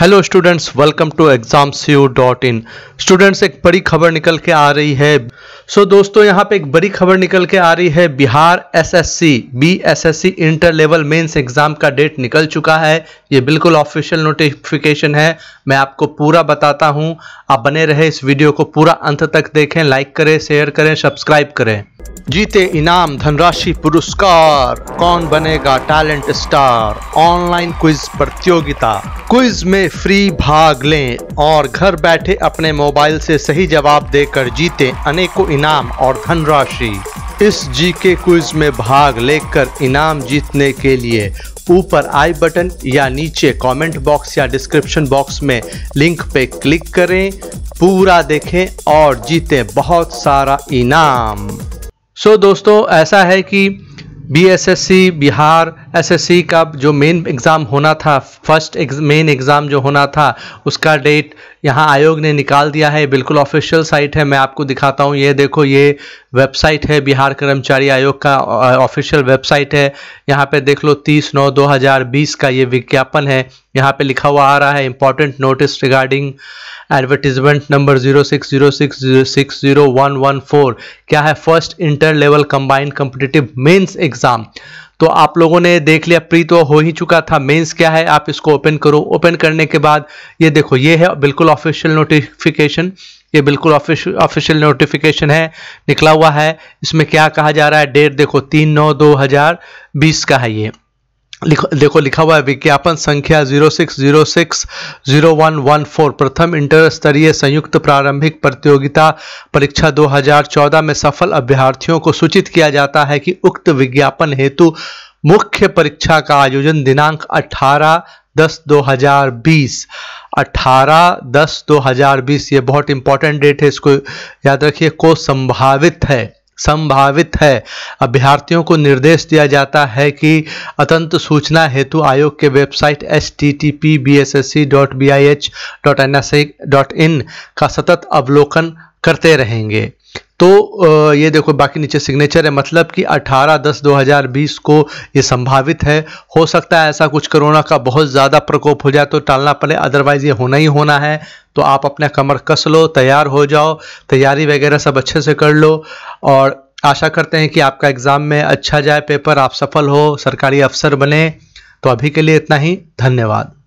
hello students welcome to exam dot in students एक बड़ी खबर निकल के आ रही है सो so, दोस्तों यहाँ पे एक बड़ी खबर निकल के आ रही है Bihar SSC BSSC inter level mains exam का डेट निकल चुका है ये बिल्कुल ऑफिशियल नोटिफिकेशन है मैं आपको पूरा बताता हूँ आप बने रहे इस वीडियो को पूरा अंत तक देखें लाइक करें शेयर करें सब्सक्राइब करें जीते इनाम धनराशि पुरस्कार कौन बनेगा टैलेंट स्टार ऑनलाइन क्विज प्रतियोगिता क्विज में फ्री भाग लें और घर बैठे अपने मोबाइल से सही जवाब देकर जीते अनेकों इनाम और धनराशि इस जी के क्विज में भाग लेकर इनाम जीतने के लिए ऊपर आई बटन या नीचे कमेंट बॉक्स या डिस्क्रिप्शन बॉक्स में लिंक पे क्लिक करें पूरा देखें और जीतें बहुत सारा इनाम सो so, दोस्तों ऐसा है कि बीएसएससी बिहार एसएससी का जो मेन एग्ज़ाम होना था फर्स्ट मेन एग्ज़ाम जो होना था उसका डेट यहाँ आयोग ने निकाल दिया है बिल्कुल ऑफिशियल साइट है मैं आपको दिखाता हूँ ये देखो ये वेबसाइट है बिहार कर्मचारी आयोग का ऑफिशियल वेबसाइट है यहाँ पे देख लो 30 नौ 2020 का ये विज्ञापन है यहाँ पे लिखा हुआ आ रहा है important notice regarding advertisement number zero six zero six six zero one one four क्या है first inter level combined competitive mains exam तो आप लोगों ने देख लिया प्री तो हो ही चुका था मेंस क्या है आप इसको ओपन करो ओपन करने के बाद ये देखो ये है बिल्कुल ऑफिशियल नोटिफिकेशन ये बिल्कुल ऑफिशियल नोटिफिकेशन है निकला हुआ है इसमें क्या कहा जा रहा है डेट देखो तीन नौ दो हजार बीस का है ये लिखो देखो लिखा हुआ है विज्ञापन संख्या zero six zero six zero one one four प्रथम इंटर स्तरीय संयुक्त प्रारंभिक प्रतियोगिता परीक्षा 2014 में सफल अभ्यर्थियों को सूचित किया जाता है कि उक्त विज्ञापन हेतु मुख्य परीक्षा का आयोजन दिनांक 18 दस दो हज़ार बीस अठारह दस दो हज़ार बीस ये बहुत इंपॉर्टेंट डेट है इसको याद रखिए को संभावित है संभावित है अभ्यर्थियों को निर्देश दिया जाता है कि अतंत सूचना हेतु आयोग के website H T T P B S S C dot B I H dot N S dot in का सतत अवलोकन करते रहेंगे तो ये देखो बाकी नीचे सिग्नेचर है मतलब कि 18 दस 2020 को ये संभावित है हो सकता है ऐसा कुछ कोरोना का बहुत ज़्यादा प्रकोप हो जाए तो टालना पड़े अदरवाइज़ ये होना ही होना है तो आप अपना कमर कस लो तैयार हो जाओ तैयारी वगैरह सब अच्छे से कर लो और आशा करते हैं कि आपका एग्ज़ाम में अच्छा जाए पेपर आप सफल हो सरकारी अफसर बने तो अभी के लिए इतना ही धन्यवाद